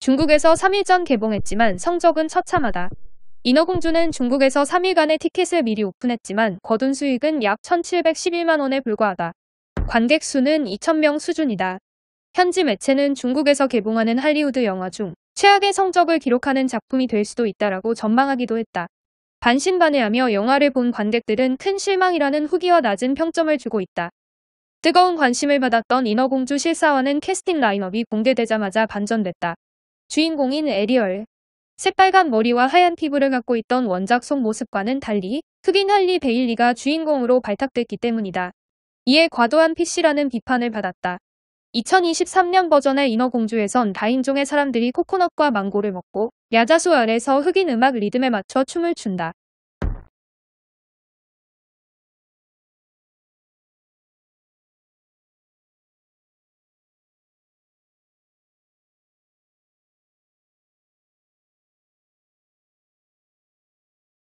중국에서 3일 전 개봉했지만 성적은 처참하다. 인어공주는 중국에서 3일간의 티켓을 미리 오픈했지만 거둔 수익은 약 1,711만 원에 불과하다. 관객 수는 2,000명 수준이다. 현지 매체는 중국에서 개봉하는 할리우드 영화 중 최악의 성적을 기록하는 작품이 될 수도 있다라고 전망하기도 했다. 반신반의하며 영화를 본 관객들은 큰 실망이라는 후기와 낮은 평점을 주고 있다. 뜨거운 관심을 받았던 인어공주 실사와는 캐스팅 라인업이 공개되자마자 반전됐다. 주인공인 에리얼. 새빨간 머리와 하얀 피부를 갖고 있던 원작 속 모습과는 달리 흑인 할리 베일리가 주인공으로 발탁됐기 때문이다. 이에 과도한 PC라는 비판을 받았다. 2023년 버전의 인어공주에선 다인종의 사람들이 코코넛과 망고를 먹고 야자수 아래서 흑인 음악 리듬에 맞춰 춤을 춘다.